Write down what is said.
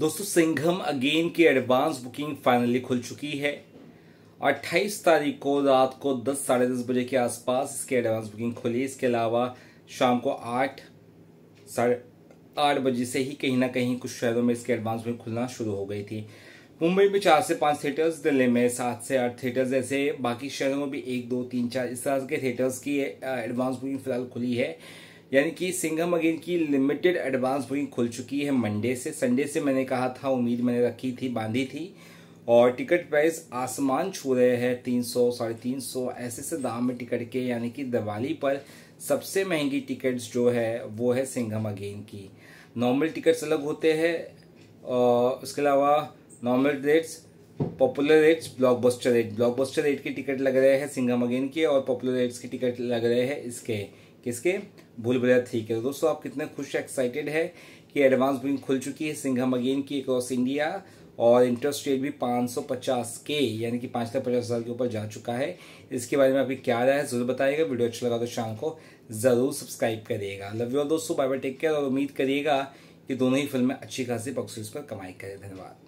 दोस्तों सिंघम अगेन की advance booking finally खुल चुकी है 28 तारीख को रात को दस साढ़े दस बजे के आसपास इसकी एडवांस बुकिंग खुली इसके अलावा शाम को आठ साढ़े आठ बजे से ही कहीं ना कहीं कुछ शहरों में इसकी एडवांस बुकिंग खुलना शुरू हो गई थी मुंबई में चार से पाँच थिएटर्स दिल्ली में सात से आठ थिएटर्स ऐसे बाकी शहरों में भी एक दो तीन चार इस तरह के थिएटर्स की एडवांस बुकिंग फिलहाल खुली है यानी कि सिंघम अगेन की लिमिटेड एडवांस बुकिंग खुल चुकी है मंडे से संडे से मैंने कहा था उम्मीद मैंने रखी थी बांधी थी और टिकट प्राइस आसमान छू रहे हैं तीन सौ साढ़े तीन सौ ऐसे से दाम में टिकट के यानी कि दिवाली पर सबसे महंगी टिकट्स जो है वो है सिंघम अगेन की नॉर्मल टिकट्स अलग होते हैं उसके अलावा normal rates popular rates blockbuster rate blockbuster rate के टिकट लग रहे हैं सिंघम अगेन के और पॉपुलर रेट्स के टिकट लग रहे हैं इसके किसके भूल भुलैया थ्री के दोस्तों आप कितने खुश एक्साइटेड है कि एडवांस बुकिंग खुल चुकी है सिंघम अगेन की अक्रॉस इंडिया और इंटरेस्ट रेट भी 550 के यानी कि पाँच लाख पचास हज़ार के ऊपर जा चुका है इसके बारे में अभी क्या रहा है जरूर बताइएगा वीडियो अच्छा लगा तो शाम को ज़रूर सब्सक्राइब करिएगा लव यू दोस्तों बाय बाय टेक केयर और उम्मीद करिएगा कि दोनों ही फिल्में अच्छी खासी बॉक्स पर कमाई करें धन्यवाद